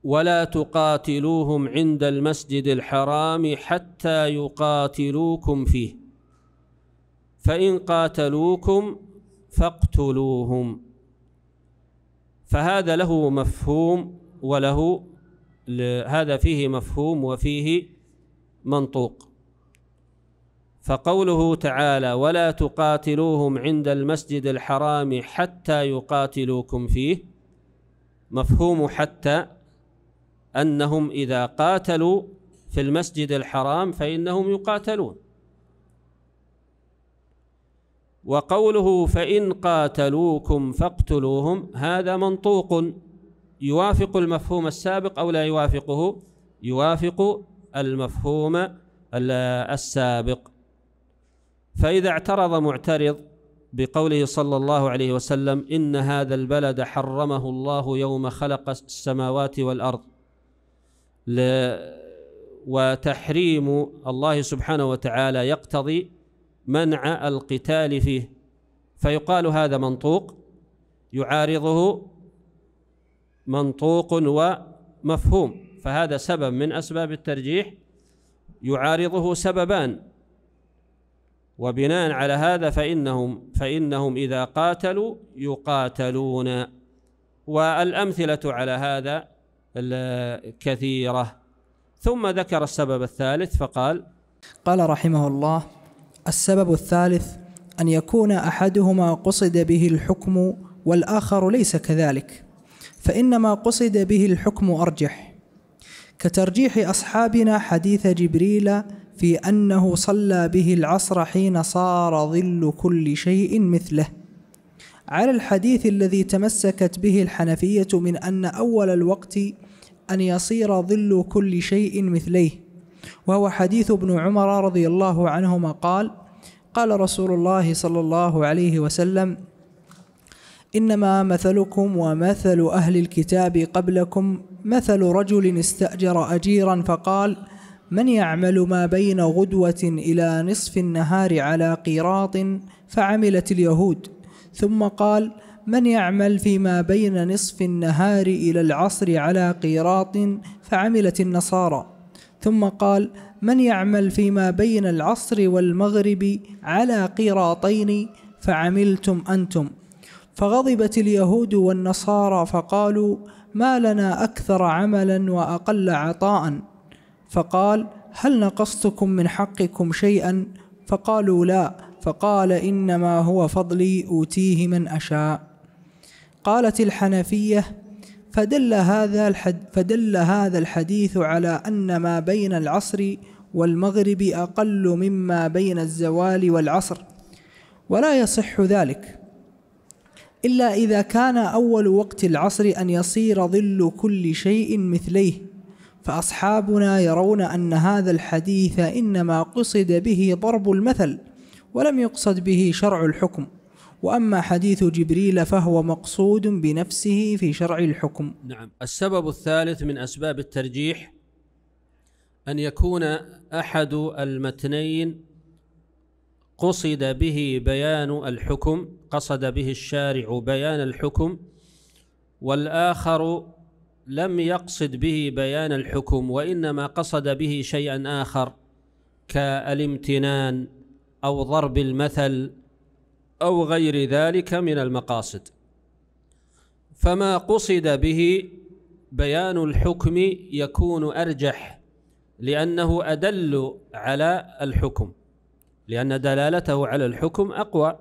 ولا تقاتلوهم عند المسجد الحرام حتى يقاتلوكم فيه فإن قاتلوكم فاقتلوهم فهذا له مفهوم وله هذا فيه مفهوم وفيه منطوق فقوله تعالى ولا تقاتلوهم عند المسجد الحرام حتى يقاتلوكم فيه مفهوم حتى أنهم إذا قاتلوا في المسجد الحرام فإنهم يقاتلون وقوله فإن قاتلوكم فاقتلوهم هذا منطوق يوافق المفهوم السابق أو لا يوافقه يوافق المفهوم السابق فإذا اعترض معترض بقوله صلى الله عليه وسلم إن هذا البلد حرمه الله يوم خلق السماوات والأرض ل وتحريم الله سبحانه وتعالى يقتضي منع القتال فيه فيقال هذا منطوق يعارضه منطوق ومفهوم فهذا سبب من أسباب الترجيح يعارضه سببان وبناء على هذا فإنهم فإنهم إذا قاتلوا يقاتلون والأمثلة على هذا الكثيرة ثم ذكر السبب الثالث فقال قال رحمه الله السبب الثالث أن يكون أحدهما قصد به الحكم والآخر ليس كذلك فإنما قصد به الحكم أرجح كترجيح أصحابنا حديث جبريل في أنه صلى به العصر حين صار ظل كل شيء مثله على الحديث الذي تمسكت به الحنفية من أن أول الوقت أن يصير ظل كل شيء مثليه وهو حديث ابن عمر رضي الله عنهما قال قال رسول الله صلى الله عليه وسلم إنما مثلكم ومثل أهل الكتاب قبلكم مثل رجل استأجر أجيرا فقال من يعمل ما بين غدوة إلى نصف النهار على قيراط فعملت اليهود ثم قال من يعمل فيما بين نصف النهار إلى العصر على قيراط فعملت النصارى ثم قال من يعمل فيما بين العصر والمغرب على قيراطين فعملتم أنتم فغضبت اليهود والنصارى فقالوا ما لنا أكثر عملا وأقل عطاء فقال هل نقصتكم من حقكم شيئا فقالوا لا فقال انما هو فضلي اوتيه من اشاء قالت الحنفيه فدل هذا الحد فدل هذا الحديث على ان ما بين العصر والمغرب اقل مما بين الزوال والعصر ولا يصح ذلك الا اذا كان اول وقت العصر ان يصير ظل كل شيء مثليه فاصحابنا يرون ان هذا الحديث انما قصد به ضرب المثل ولم يقصد به شرع الحكم وأما حديث جبريل فهو مقصود بنفسه في شرع الحكم نعم السبب الثالث من أسباب الترجيح أن يكون أحد المتنين قصد به بيان الحكم قصد به الشارع بيان الحكم والآخر لم يقصد به بيان الحكم وإنما قصد به شيئا آخر كالامتنان أو ضرب المثل أو غير ذلك من المقاصد فما قصد به بيان الحكم يكون أرجح لأنه أدل على الحكم لأن دلالته على الحكم أقوى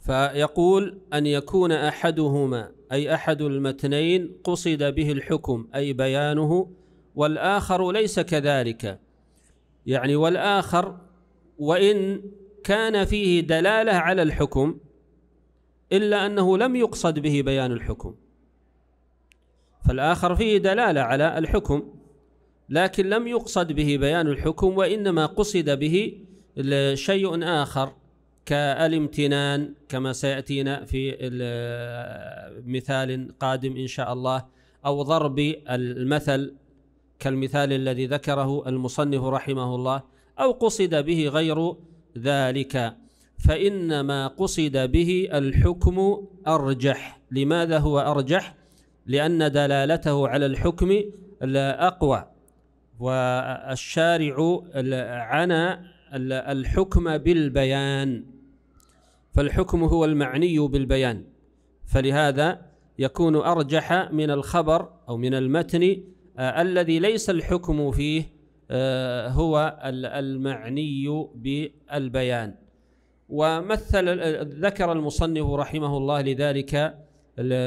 فيقول أن يكون أحدهما أي أحد المتنين قصد به الحكم أي بيانه والآخر ليس كذلك يعني والآخر وإن كان فيه دلالة على الحكم إلا أنه لم يقصد به بيان الحكم فالآخر فيه دلالة على الحكم لكن لم يقصد به بيان الحكم وإنما قصد به شيء آخر كالامتنان كما سيأتينا في مثال قادم إن شاء الله أو ضرب المثل كالمثال الذي ذكره المصنف رحمه الله أو قصد به غير ذلك فإنما قصد به الحكم أرجح لماذا هو أرجح؟ لأن دلالته على الحكم لا أقوى والشارع عنى الحكم بالبيان فالحكم هو المعني بالبيان فلهذا يكون أرجح من الخبر أو من المتن آه، الذي ليس الحكم فيه آه، هو المعني بالبيان ومثل ذكر المصنف رحمه الله لذلك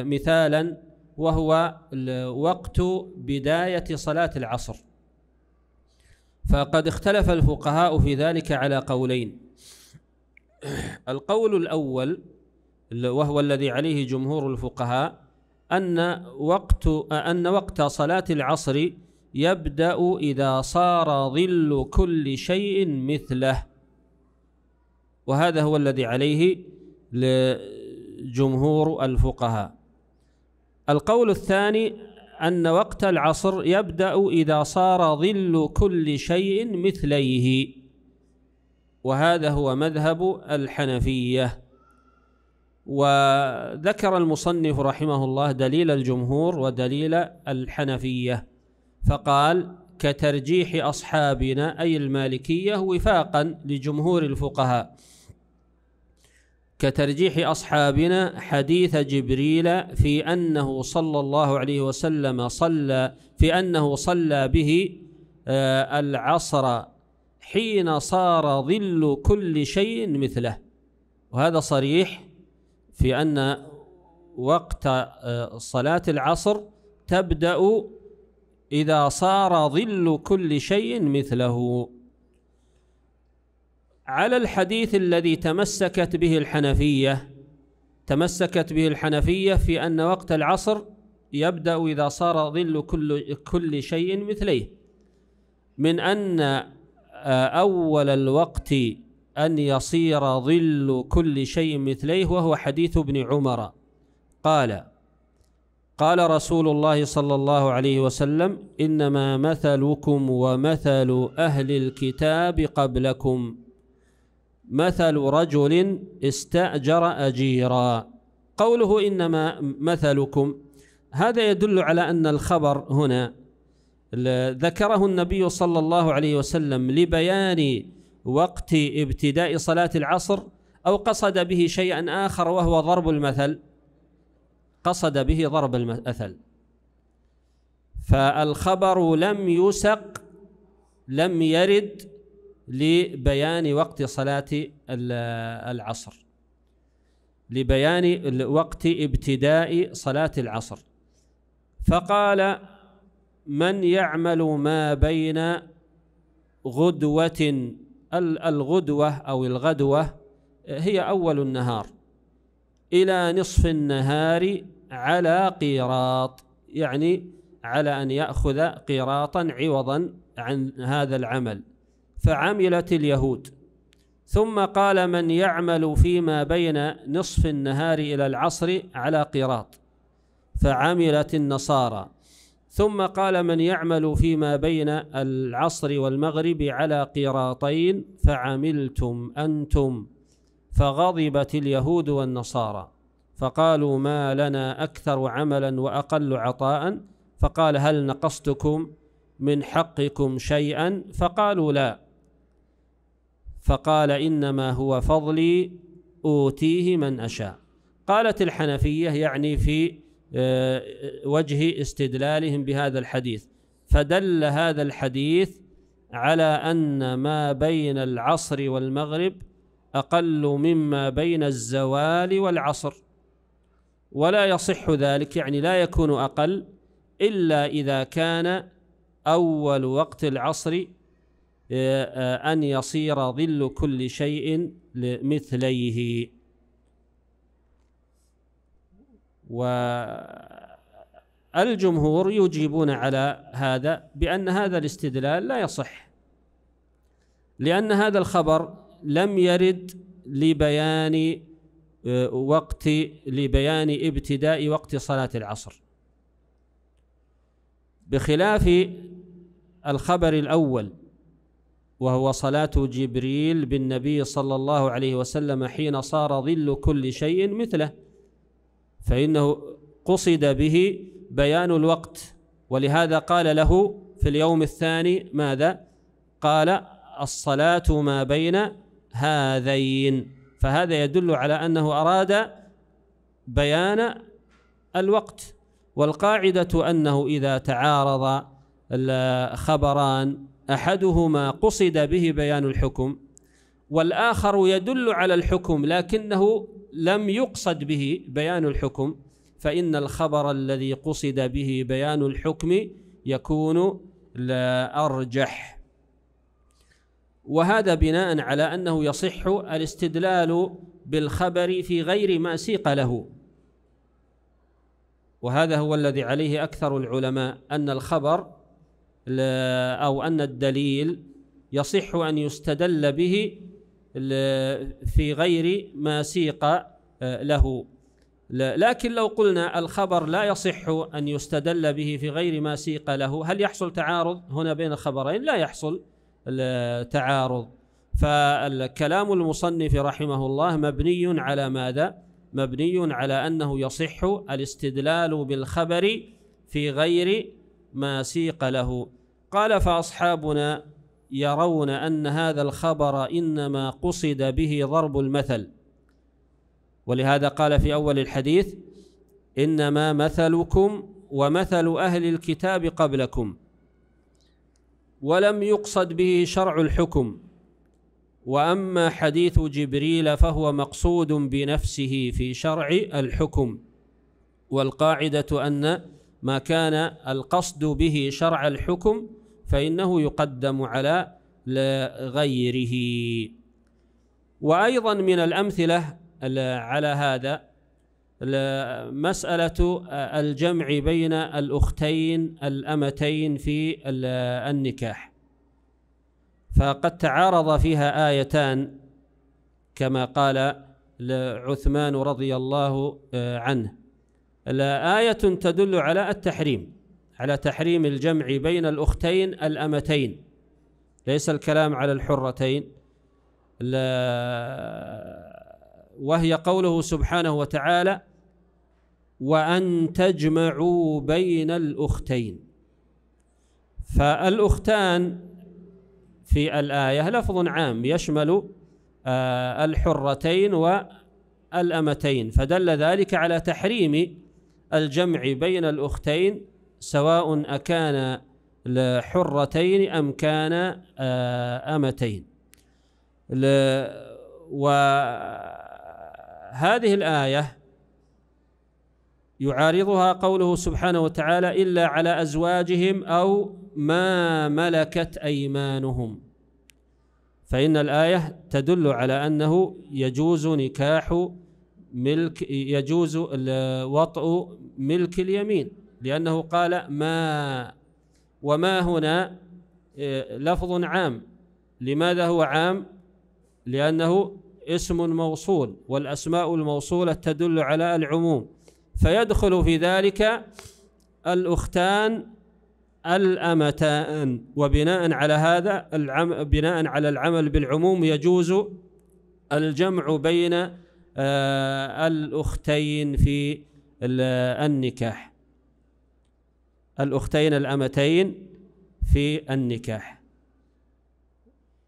مثالا وهو وقت بداية صلاة العصر فقد اختلف الفقهاء في ذلك على قولين القول الأول وهو الذي عليه جمهور الفقهاء أن وقت أن وقت صلاة العصر يبدأ إذا صار ظل كل شيء مثله وهذا هو الذي عليه لجمهور الفقهاء القول الثاني أن وقت العصر يبدأ إذا صار ظل كل شيء مثليه وهذا هو مذهب الحنفية وذكر المصنف رحمه الله دليل الجمهور ودليل الحنفية فقال كترجيح أصحابنا أي المالكية وفاقا لجمهور الفقهاء كترجيح أصحابنا حديث جبريل في أنه صلى الله عليه وسلم صلى في أنه صلى به آه، العصر حين صار ظل كل شيء مثله وهذا صريح في أن وقت آه، صلاة العصر تبدأ إذا صار ظل كل شيء مثله على الحديث الذي تمسكت به الحنفية تمسكت به الحنفية في أن وقت العصر يبدأ إذا صار ظل كل, كل شيء مثليه من أن آه، أول الوقت أن يصير ظل كل شيء مثليه وهو حديث ابن عمر قال قال رسول الله صلى الله عليه وسلم إنما مثلكم ومثل أهل الكتاب قبلكم مثل رجل استأجر أجيرا قوله إنما مثلكم هذا يدل على أن الخبر هنا ذكره النبي صلى الله عليه وسلم لبيان وقت ابتداء صلاة العصر أو قصد به شيئا آخر وهو ضرب المثل قصد به ضرب المثل فالخبر لم يسق لم يرد لبيان وقت صلاة العصر لبيان وقت ابتداء صلاة العصر فقال من يعمل ما بين غدوة الغدوة أو الغدوة هي أول النهار إلى نصف النهار على قيراط يعني على أن يأخذ قيراطا عوضا عن هذا العمل فعملت اليهود ثم قال من يعمل فيما بين نصف النهار إلى العصر على قيراط فعملت النصارى ثم قال من يعمل فيما بين العصر والمغرب على قيراطين فعملتم أنتم فغضبت اليهود والنصارى فقالوا ما لنا أكثر عملا وأقل عطاء فقال هل نقصتكم من حقكم شيئا فقالوا لا فقال إنما هو فضلي أوتيه من أشاء قالت الحنفية يعني في آه، وجه استدلالهم بهذا الحديث فدل هذا الحديث على أن ما بين العصر والمغرب أقل مما بين الزوال والعصر ولا يصح ذلك يعني لا يكون أقل إلا إذا كان أول وقت العصر آه، آه، أن يصير ظل كل شيء لمثليه والجمهور يجيبون على هذا بأن هذا الاستدلال لا يصح لأن هذا الخبر لم يرد لبيان آه، وقت لبيان ابتداء وقت صلاة العصر بخلاف الخبر الأول وهو صلاة جبريل بالنبي صلى الله عليه وسلم حين صار ظل كل شيء مثله فإنه قصد به بيان الوقت ولهذا قال له في اليوم الثاني ماذا قال الصلاة ما بين هذين فهذا يدل على أنه أراد بيان الوقت والقاعدة أنه إذا تعارض خبران أحدهما قصد به بيان الحكم والآخر يدل على الحكم لكنه لم يقصد به بيان الحكم فإن الخبر الذي قصد به بيان الحكم يكون لا أرجح وهذا بناء على أنه يصح الاستدلال بالخبر في غير ما سيق له وهذا هو الذي عليه أكثر العلماء أن الخبر أو أن الدليل يصح أن يستدل به في غير ما سيق آه، له لكن لو قلنا الخبر لا يصح أن يستدل به في غير ما سيق له هل يحصل تعارض هنا بين الخبرين لا يحصل تعارض فالكلام المصنف رحمه الله مبني على ماذا مبني على أنه يصح الاستدلال بالخبر في غير ما سيق له قال فأصحابنا يرون أن هذا الخبر إنما قصد به ضرب المثل ولهذا قال في أول الحديث إنما مثلكم ومثل أهل الكتاب قبلكم ولم يقصد به شرع الحكم وأما حديث جبريل فهو مقصود بنفسه في شرع الحكم والقاعدة أن ما كان القصد به شرع الحكم فإنه يقدم على غيره وأيضا من الأمثلة على هذا مسألة الجمع بين الأختين الأمتين في النكاح فقد تعارض فيها آيتان كما قال عثمان رضي الله آه، عنه آية تدل على التحريم على تحريم الجمع بين الأختين الأمتين ليس الكلام على الحرتين لا وهي قوله سبحانه وتعالى وأن تجمعوا بين الأختين فالأختان في الآية لفظ عام يشمل آه، الحرتين والأمتين فدل ذلك على تحريم الجمع بين الأختين سواء أكان حرتين أم كان آه، أمتين وهذه الآية يعارضها قوله سبحانه وتعالى إلا على أزواجهم أو ما ملكت أيمانهم فإن الآية تدل على أنه يجوز نكاح ملك يجوز وطء ملك اليمين لأنه قال ما وما هنا إيه، لفظ عام لماذا هو عام لأنه اسم موصول والأسماء الموصولة تدل على العموم فيدخل في ذلك الأختان الأمتان وبناء على هذا العم بناء على العمل بالعموم يجوز الجمع بين آه، الأختين في النكاح الأختين الأمتين في النكاح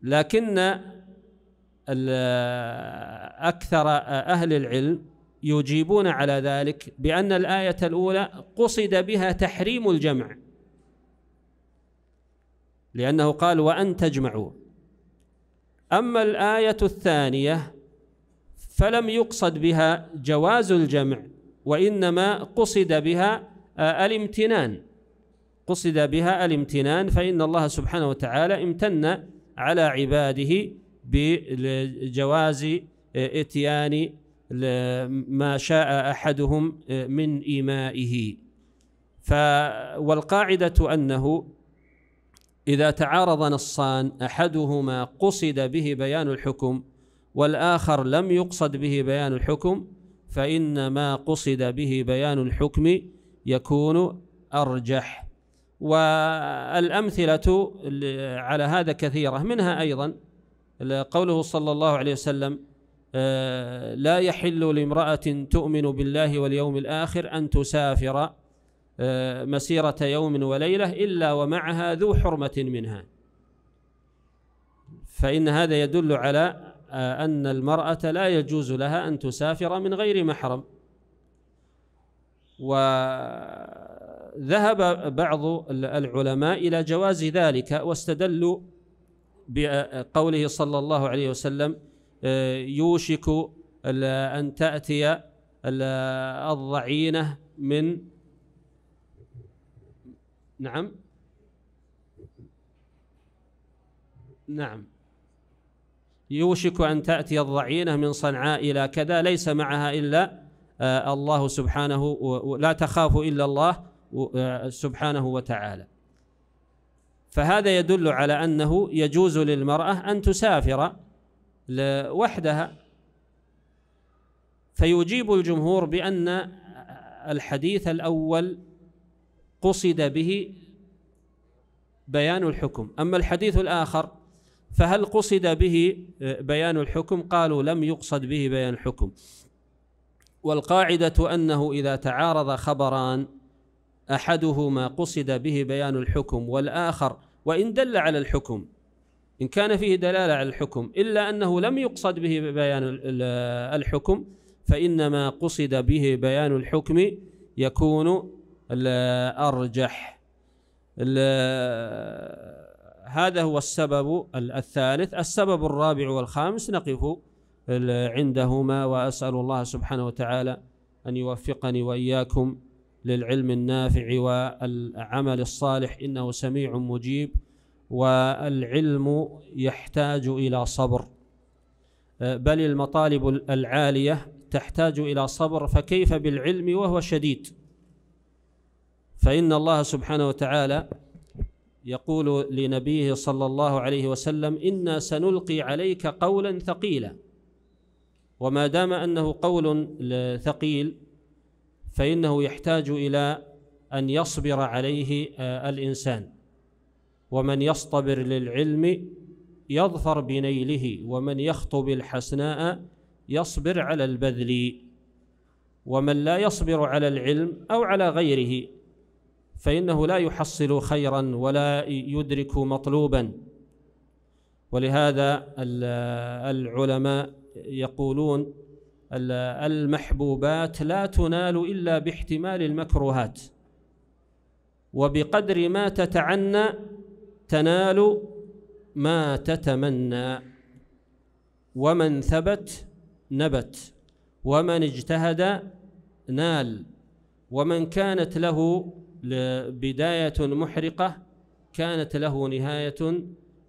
لكن أكثر أهل العلم يجيبون على ذلك بأن الآية الأولى قصد بها تحريم الجمع لأنه قال وأن تجمعوا أما الآية الثانية فلم يقصد بها جواز الجمع وإنما قصد بها الامتنان قصد بها الامتنان فإن الله سبحانه وتعالى امتن على عباده بجواز اتيان ما شاء أحدهم من إيمائه ف والقاعدة أنه إذا تعارض نصان أحدهما قصد به بيان الحكم والآخر لم يقصد به بيان الحكم فإن ما قصد به بيان الحكم يكون أرجح والأمثلة على هذا كثيرة منها أيضا قوله صلى الله عليه وسلم آه، لا يحل لامرأة تؤمن بالله واليوم الآخر أن تسافر آه، مسيرة يوم وليلة إلا ومعها ذو حرمة منها فإن هذا يدل على آه، أن المرأة لا يجوز لها أن تسافر من غير محرم و ذهب بعض العلماء إلى جواز ذلك واستدلوا بقوله صلى الله عليه وسلم آه، يوشك أن تأتي الضعينة من نعم نعم يوشك أن تأتي الضعينة من صنعاء إلى كذا ليس معها إلا آه، الله سبحانه لا تخاف إلا الله سبحانه وتعالى فهذا يدل على أنه يجوز للمرأة أن تسافر وحدها فيجيب الجمهور بأن الحديث الأول قصد به بيان الحكم أما الحديث الآخر فهل قصد به بيان الحكم قالوا لم يقصد به بيان الحكم والقاعدة أنه إذا تعارض خبران أحدهما قصد به بيان الحكم والآخر وإن دل على الحكم إن كان فيه دلالة على الحكم إلا أنه لم يقصد به بيان الحكم فإنما قصد به بيان الحكم يكون الأرجح هذا هو السبب الثالث السبب الرابع والخامس نقف عندهما وأسأل الله سبحانه وتعالى أن يوفقني وإياكم للعلم النافع والعمل الصالح إنه سميع مجيب والعلم يحتاج إلى صبر بل المطالب العالية تحتاج إلى صبر فكيف بالعلم وهو شديد فإن الله سبحانه وتعالى يقول لنبيه صلى الله عليه وسلم إنا سنلقي عليك قولا ثقيلا وما دام أنه قول ثقيل فإنه يحتاج إلى أن يصبر عليه آه، الإنسان ومن يصطبر للعلم يظفر بنيله ومن يخطب الحسناء يصبر على البذل ومن لا يصبر على العلم أو على غيره فإنه لا يحصل خيرا ولا يدرك مطلوبا ولهذا آه، العلماء يقولون المحبوبات لا تنال إلا باحتمال المكروهات وبقدر ما تتعنى تنال ما تتمنى ومن ثبت نبت ومن اجتهد نال ومن كانت له بداية محرقة كانت له نهاية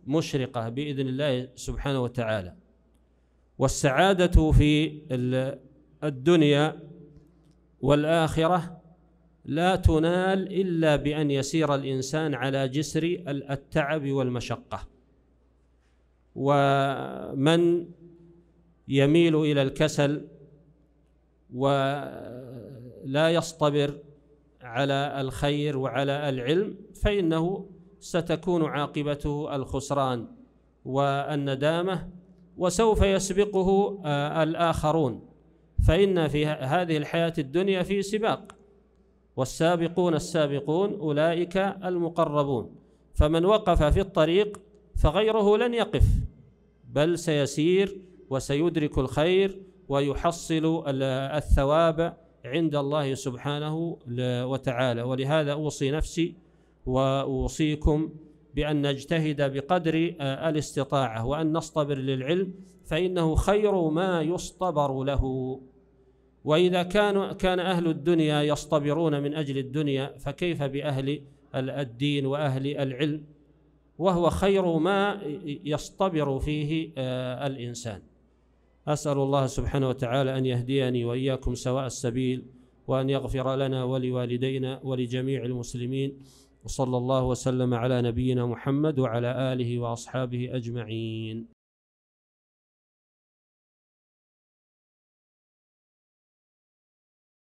مشرقة بإذن الله سبحانه وتعالى والسعادة في الدنيا والآخرة لا تنال إلا بأن يسير الإنسان على جسر التعب والمشقة ومن يميل إلى الكسل ولا يصطبر على الخير وعلى العلم فإنه ستكون عاقبته الخسران والندامة وسوف يسبقه آه، الآخرون فإن في هذه الحياة الدنيا في سباق والسابقون السابقون أولئك المقربون فمن وقف في الطريق فغيره لن يقف بل سيسير وسيدرك الخير ويحصل الثواب عند الله سبحانه وتعالى ولهذا أوصي نفسي وأوصيكم بأن نجتهد بقدر آه، الاستطاعة وأن نصطبر للعلم فإنه خير ما يصطبر له وإذا كان كان أهل الدنيا يصطبرون من أجل الدنيا فكيف بأهل الدين وأهل العلم وهو خير ما يصطبر فيه آه، الإنسان أسأل الله سبحانه وتعالى أن يهديني وإياكم سواء السبيل وأن يغفر لنا ولوالدينا ولجميع المسلمين وصلى الله وسلم على نبينا محمد وعلى آله وأصحابه أجمعين